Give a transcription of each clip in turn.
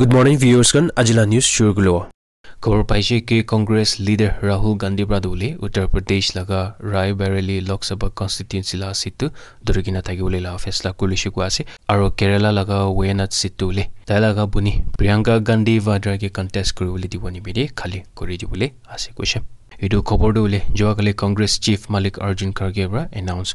good morning ভিউৱাৰ্ছখন আজিলা news চুৰগুলো খবৰ পাইছে কি কংগ্ৰেছ লিডাৰ ৰাহুল গান্ধী ব্ৰাদুলি উত্তৰ প্ৰদেশ লগা ৰায় বেৰেলী লোকসভা কনষ্টিটুৱেঞ্চিলা চিটটো ধৰি কিনে থাকিবলৈ লোৱা ফেচলা কৰিছে কোৱা আছে আৰু কেৰেলা লগা ৱেনাথ চিটটো বুলি তাই লগা বুনি প্ৰিয়ংকা গান্ধী ভাদ্ৰাকে কণ্টেষ্ট কৰিবলৈ দিব নিবিদে খালী কৰি দিবলৈ আছে কৈছে এইটো খবৰটো উলিয়াই যোৱাকালি কংগ্ৰেছ চীফ মালিক অৰ্জুন খাৰ্গেৰ পৰা এনাউন্স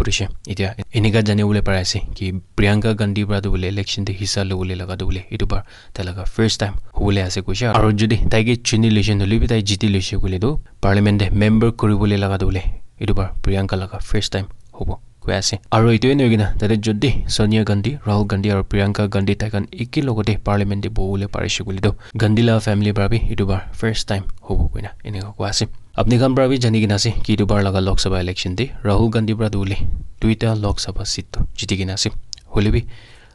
কৰিছে এতিয়া এনেকুৱা জানিবলৈ পাই আছে কি প্ৰিয়ংকা গান্ধীৰ পৰাটো বোলে ইলেকশ্যনটো হিচা ল'বলৈ লগাটো বোলে এইটো বাৰ তেওঁলোকে ফাৰ্ষ্ট টাইম হ'বলৈ আছে কৈছে আৰু যদি তাইকে চিনি লৈছে নহ'লেও তাই জিতি লৈছে বুলিতো পাৰ্লিমেণ্টে মেম্বাৰ কৰিবলৈ লগাটো বোলে এইটো বাৰ প্ৰিয়ংকা লগা ফাৰ্ষ্ট টাইম হ'ব কৈ আছে আৰু এইটোৱে নহয় তাতে যদি ছোনিয়া গান্ধী ৰাহুল গান্ধী আৰু প্ৰিয়ংকা গান্ধী তাইখন একেলগতে পাৰ্লিমেণ্টে বহিবলৈ পাৰিছে বুলিতো গান্ধীলা ফেমিলি বাবে এইটোবাৰ ফাৰ্ষ্ট টাইম হ'ব কৈ এনেকুৱা কোৱা আছে আপনিখন বাবে জানি কিনা আছে কি দুবাৰ লগা লোকসভা ইলেকশ্যন দি ৰাহুল গান্ধীৰ পৰা দৌলে দুইটা লোকসভা চিট জিতি কিনা আছে হ'লেবি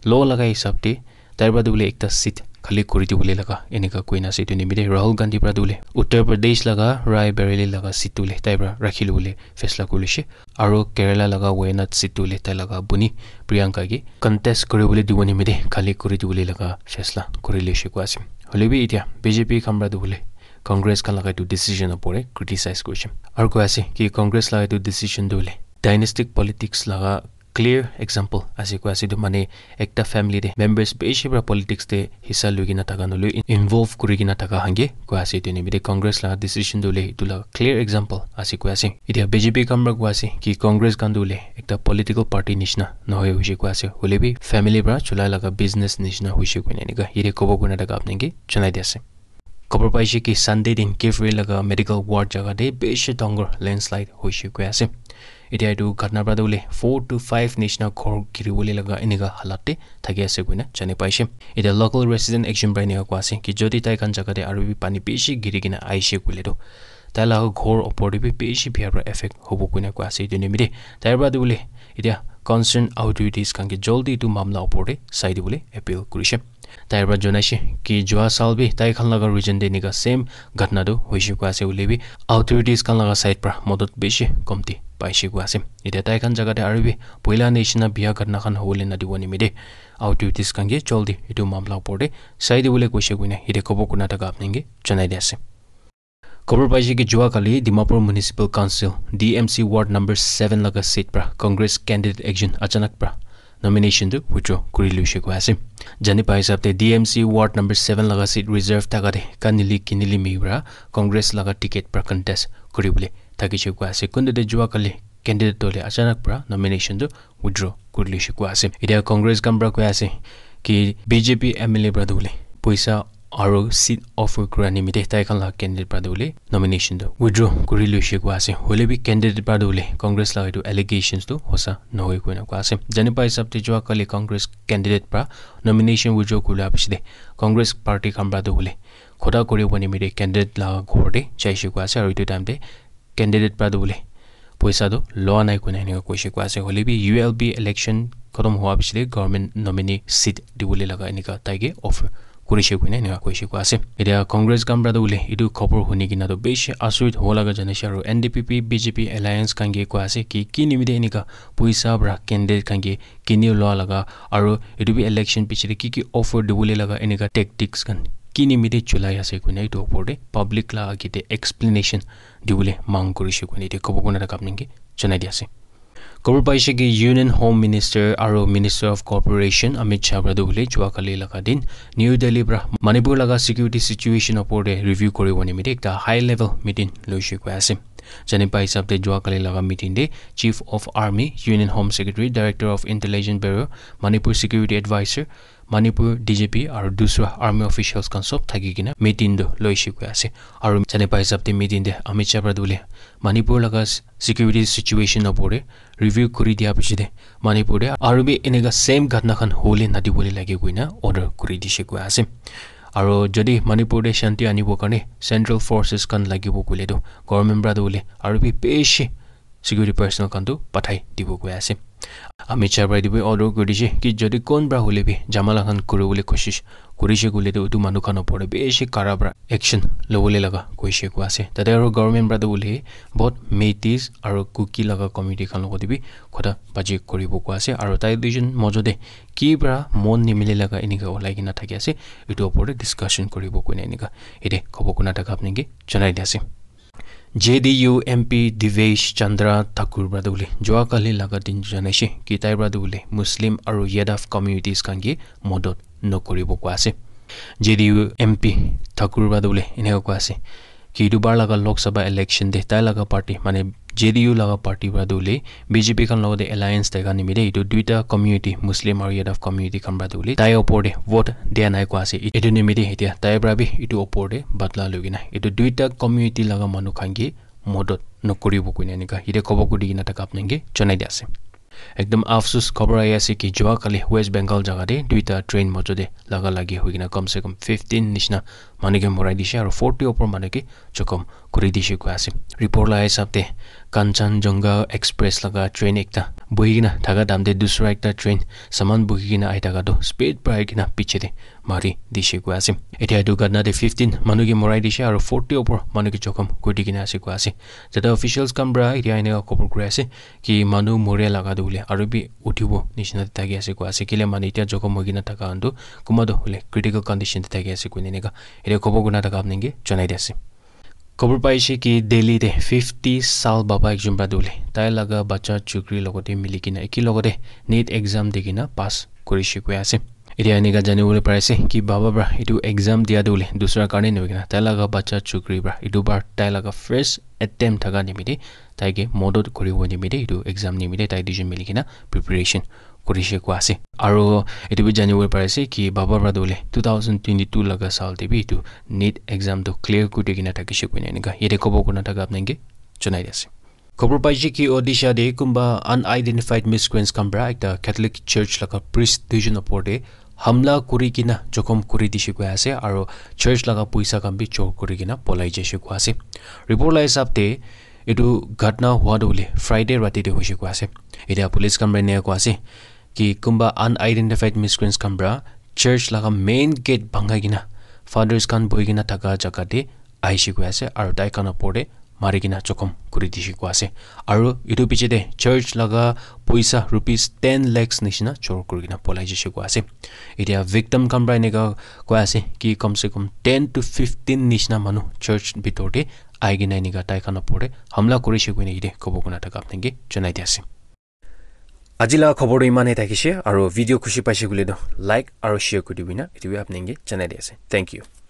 লগ লগা হিচাপ দি তাইৰ পৰা দৌলে একটা চিট খালী কৰি দিবলৈ লগা এনেকুৱা কৈ নাছিল তুমি নিমিতে ৰাহুল গান্ধীৰ পৰা দিবলৈ উত্তৰ প্ৰদেশ লগা ৰায় বেৰেলী লগা চিটোলে তাইৰ পৰা ৰাখি ল'বলৈ ফেচলা কৰিছে আৰু কেৰেলা লগা ৱেনাথ চিটোলে তাই লগা বুনি প্ৰিয়ংকাকে কণ্টেষ্ট কৰিবলৈ দিব নিমিতে খালী কৰি দিবলৈ লগা ফেচলা কৰি লৈছে কোৱা আছে হ'লেবি এতিয়া বিজেপি কামৰা দিবলৈ কংগ্ৰেছ খান লগাইটো ডিচিজন ওপৰে ক্ৰিটিচাইজ কৰিছে আৰু কৈ আছে কি কংগ্ৰেছ লগাইটো ডিচিশ্যন দিবলৈ ডাইনেষ্টিক পলিটিক্স লগা clear example ase koi ase mane ekta family de members beshi bra politics de hisa lugi na thaka nolu involve kuri gina thaka hange koi ase tene bide congress la decision dole itu la clear example ase koi ase idia bjp kamra koi ase ki congress gan dole ekta political party nishna no hoye hoye koi ase hole bi family bra chula laga business nishna hoye koi ne ga ire kobo guna daga apne ge chalai de ase খবৰ পাইছে কি Sunday দিন লগা medical ward জেগাতে বেছি ডাঙৰ landslide হৈছে কৈ আছে এতিয়া এইটো ঘটনাৰ পৰা বোলে ফ'ৰ টু ফাইভ নিচিনা ঘৰ ঘিৰিবলৈ লগা এনেকুৱা হালতে থাকি আছে কৈ না জানি পাইছে এতিয়া লোকেল ৰেচিডেণ্ট একজন প্ৰায় এনেকুৱা কোৱা আছে কি যদি তাইখন জেগাতে আৰু বি পানী বেছি ঘিৰি কিনে আহিছে বোলেতো তাইৰ লগত ঘৰ ওপৰতে বি বেছি বিয়াৰ পৰা এফেক্ট হ'ব কোনে কোৱা আছে এইটো নিমিতে তাইৰ পৰা বোলে এতিয়া কনচাৰ্ণ আউটৰিটিজ কাৰণ কি জল্দি এইটো মামলাৰ ওপৰতে চাই দিবলৈ এপিল কৰিছে তাইৰ পৰা জনাইছে কি যোৱা চাউল বি তাই খান লগা ৰিজন দি নিকা চেম ঘটনাটো হৈছে কোৱা আছে উলিয়াবি খান লগা ছাইড পৰা মদত বেছি কমটি পাইছে কোৱা আছে এতিয়া তাইখন জেগাতে আৰু বি পইলা নিচিনা বিয়া ঘটনাখন হ'বলৈ নাদিব নিমিতে অথৰিটিছ কাংগে চল দি এইটো মামলাৰ ওপৰতে চাই দিবলৈ কৈছে কোনে এতিয়া খবৰ কোনা আপনি আপোনাক জনাই দি আছে খবৰ পাইছে কি কালি Dimapur municipal council D M C ward number seven লগা ছিট পৰা কংগ্ৰেছ কেণ্ডিডেট একজন আচানক পৰা নমিনেশ্যনটো উইথড্ৰ কৰি লৈছে কোৱা আছে জানি পাই হিচাপে D M C ward number seven লগা ছিট ৰিজাৰ্ভ থকাতে কানিলি কিনিলি মিউৰা কংগ্ৰেছ লগা টিকেট পৰা কণ্টেষ্ট কৰিবলৈ থাকিছে কোৱা আছে কোনটোতে যোৱাকালি কেণ্ডিডেট দলে আচানক পৰা নমিনেশ্যনটো উইথড্ৰ কৰি লৈছে কোৱা আছে এতিয়া কংগ্ৰেছ কামৰা কৈ এম এল এ পৰা পইচা আৰু চিট অফ কৰা নিমিত্তে তাইখন এখন কেণ্ডিডেট পৰা বুলি নমিনেশ্যনটো উইড্ৰ কৰি লৈছে কোৱা আছে হ'লে বি কেণ্ডিডেট পৰা বুলি কংগ্ৰেছ লাহ এইটো এলিগেশ্যনটো সঁচা নহয় কৈ নকোৱা আছে যেনেকুৱা হিচাপতে যোৱাকালি কংগ্ৰেছ কেণ্ডিডেট পৰা নমিনেশ্যন উইড্ৰ কৰি লোৱা পিছতে কংগ্ৰেছ পাৰ্টিৰ কাম পাৰ্টি বুলি খোদা কৰিব নিমিত্তে কেণ্ডিডেট লাহ ঘৰতে চাইছে কোৱা আছে আৰু এইটো টাইমতে কেণ্ডিডেট পৰা বুলি পইচাটো লোৱা নাই কোনে এনেকৈ কৈছে কোৱা আছে হ'লে B U L B election খতম হোৱাৰ পিছতে গভৰ্ণমেণ্ট নমিনি চিট দিবলৈ লগা এনেকুৱা তাইকে অফাৰ কৰিছে কোনে এনেকুৱা কৈছে কোৱা আছে এতিয়া কংগ্ৰেছ কামৰাদ বুলি এইটো খবৰ শুনি কিনাটো বেছি আচৰিত হ'ব লগা জানিছে আৰু N D P P BJP alliance কাংগীয়ে কোৱা আছে কি কি নিমিতে এনেকুৱা পইচা পৰা কেণ্ডিডেট কাংগীয়ে কিনি লোৱা লগা আৰু এইটো বি ইলেকশ্যন পিছতে কি কি অফাৰ দিবলৈ লগা এনেকুৱা টেকটিক্ছ কাৰণ কি নিমিতে চলাই আছে কোনে এইটো ওপৰতে পাব্লিক লাগে এক্সপ্লেনেশ্যন দিবলৈ মাং কৰিছে কোনে এতিয়া খবৰ কোনো এটা আপোনালোকে জনাই দিয়া আছে ক'ব পাৰিছে কি ইউনিয়ন হোম মিনিষ্টাৰ আৰু minister of cooperation Amit Shah প্ৰাদু যোৱাকালি লগা দিন নিউ দিল্লীৰ পৰা মণিপুৰ লগা ছিকিউৰিটি ছিটুৱেশ্যন ওপৰতে ৰিভিউ কৰিব নিমিত্তে এটা হাই লেভেল মিটিং লৈছে কৈ আছে জানিবা হিচাপে যোৱাকালি লগা মিটিংতে chief of army union home secretary director of intelligence bureau' Manipur security advisor Manipur D G P আৰু দুচৰা আৰ্মি অফিচিয়েলছখন চব থাকি কিনে মিটিংটো লৈ চিকুৱাই আছে আৰু জানিবা হিচাপে মিটিংতে অমিত শ্বাহ প্ৰদুলে মণিপুৰ লগা ছিকিউৰিটি ছিটুৱেশ্যন ওপৰত ৰিভিউ কৰি দিয়াৰ পিছতে মণিপুৰে আৰু বি এনেকুৱা ছেম ঘটনাখন হ'লে নাটিবলৈ লাগে কৈ না অৰ্ডাৰ কৰি দিছে কোৱা আছে আৰু যদি মণিপুৰতে শান্তি আনিবৰ কাৰণে চেণ্ট্ৰেল ফৰ্চেছখন লাগিব বুলিতো গভৰ্ণমেণ্ট ব্ৰাদ বুলি আৰু বি পেচি চিকিউৰিটি পাৰ্চনেলখনটো পঠাই দিব গৈ আছে আমিত শ্বাহ পৰাই দিবই অৰ্ডাৰ কৰি দিছে কি যদি কোন পৰা হ'লে বি জামালাখন কৰো বুলি কৈছে কৰিছে বুলিতো এইটো মানুহখনৰ পৰা বেছি কাৰা পৰা একশ্যন ল'বলৈ লগা কৈছে কোৱা আছে তাতে আৰু গভৰ্ণমেণ্ট পৰাতো বুলি বহুত মেটিজ আৰু কুকি লগা কমিটিখন লগতে বি কথা বাজি কৰিব কোৱা আছে আৰু তাই দুইজন মজতে কি পৰা মন নিমিলি লগা এনেকৈ ওলাই কিনা থাকি আছে এইটোৰ ওপৰতে ডিছকাশ্যন কৰিব কোনে এনেকুৱা এতিয়া খবৰ কোনা থকা আপুনি কি জনাই দিয়া আছে J D U M P Devesh Chandra Thakur বাদ বুলি যোৱাকালি লগত জনাইছে কি তাইৰ বুলি মুছলিম আৰু য়েডাফ অফ কমিউনিটিজ কাংগি মদত নকৰিব কোৱা আছে J D U M P Thakur ব্ৰাদ বুলি এনেকৈ কোৱা আছে কেইদুবাৰ লগা লোকসভা ইলেকশ্যন দে তাই লগা পাৰ্টি মানে জে ডি ইউ লগা পাৰ্টি পৰা দৌলি বিজেপি খন লগতে এলায়েন্স টেগা নিমিলে এইটো দুইটা কমিউনিটি মুছলিম আৰু ইয়াত অফ কমিউনিটি খন পৰা দৌলি তাইৰ ওপৰতে ভোট দিয়া নাই কোৱা আছে এইটো নিমিলে এতিয়া তাইৰ পৰা বি এইটো ওপৰতে বাদলা লৈ কিনে এইটো দুইটা কমিউনিটি লগা মানুহ খাংগী মদত নকৰিব কোনে এনেকুৱা এতিয়া খবৰ কৰি কিনে তাক আপোনালোকে জনাই দিয়া আছে ekdam afsus khobar ai ase ki jwa kali west bengal jaga de duita train mojo de laga lagi hoigina kam se kam 15 nishna manike morai dishe aro 40 upor manike chokom kuri dishe ko ase report la hisab te kanchan jonga express laga train ekta বহি কিনে থকা দামতে দুচৰা একটা train চামান বহি কিনে আহি থকাটো speed বঢ়াই কিনে পিছেদি মাৰি দিছে কোৱা আছে এতিয়া এইটো দুৰ্ঘটনাতে ফিফটিন মানুহকে মৰাই দিছে আৰু ফৰ্টি ওপৰ মানুহকে জখম কৰি দি কিনে আছে কোৱা আছে যাতে অফিচিয়েলছ কামৰা এতিয়া এনেকুৱা খবৰ কৰি আছে কি মানুহ মৰে লগাটো বোলে আৰু বি উঠিব নিচিনাতে থাকি আছে কোৱা আছে কেলে মানে এতিয়া জখম হৈ কিনে থকা কোনোবাটো বোলে ক্ৰিটিকেল কণ্ডিশ্যনতে থাকি আছে কোনো এনেকুৱা এতিয়া খবৰ কোনা থকা আপুনি জনাই দিয়ে আছে ক'ব পাইছে কি দিল্লীতে ফিফটি চাউল বাবা একজন পৰা দিবলৈ তাই লগা বাচ্চা চুকুৰীৰ লগতে মিলি কিনে একেলগতে নীট এক্সাম দি কিনে পাছ কৰিছে কৈ আছে এতিয়া এনেকা জানিবলৈ পাৰিছে কি ভাবাবা এইটো এক্সাম দিয়া দিবলৈ দোচৰাৰ কাৰণে নিবিকা তাই লগা বাচ্চা চুকুৰিবা এইটো বাৰ তাই লগা ফ্ৰেছ এটেম্প থকা নিমিত্তে তাইকে মদত কৰিব নিমিত্তে এইটো এক্সাম নিমিত্তে তাই দুজন মিলি কিনে প্ৰিপেৰেশ্যন কৰিছে কোৱা আছে আৰু এইটো বি জানিবলৈ পাৰিছে কি বাবাবা দৌলে টু থাউজেণ্ড টুৱেণ্টি টু লগা চাউলতে বি এইটো নীট এক্সামটো ক্লিয়াৰ কৰি দিয়ে কিনে থাকিছে কোনে এনেকুৱা ইয়াতে ক'ব কোনে থাকে আপোনাকে জনাই আছে খবৰ পাইছে কি অডিশাদে কোনোবা আনআইডেণ্টিফাইড মিছ কুইন্স কামৰা এটা কেথলিক চাৰ্চ লগা প্ৰিষ্ট দুজন ওপৰতে হামলা কৰি কিনা জখম কৰি দিছে কৈ আছে আৰু চাৰ্চ লগা পইচা কাম বি চোৰ কৰি কিনা পলাই যাইছে কোৱা আছে ৰিপৰ্ট ৰিপৰ্টৰ হিচাপতে এইটো ঘটনা হোৱাটো বুলি ফ্ৰাইডে ৰাতিতে হৈছে কোৱা আছে এতিয়া পুলিচ কামৰাণীয়ে কোৱা আছে কি কোনোবা আনআইডেণ্টিফাইড মিছক্ৰেঞ্চ কামৰা চাৰ্চ লগা মেইন গেট ভাঙাই কিনা ফাডাৰ্ছ খান বহি কিনে থকা জেগাতে আহিছে কৈ আছে আৰু তাইৰ তাইখনৰ ওপৰতে marikina chokom kuri dishi kwa se aru itu piche de church laga poisa rupees 10 lakhs nishina chor kuri gina polai jishi kwa se itia victim kambra nega kwa se ki kom se kom 10 to 15 nishina manu church bitor de aigi nai niga tai khana pore hamla kuri shi kwa nige kobo kuna taka apne ge chanai dia se আজি লগা খবৰটো ইমানেই থাকিছে আৰু video' খুচি পাইছে বুলি like আৰু share কৰি দিবিনা এইটোৱে আপুনি জনাই দি আছে থেংক ইউ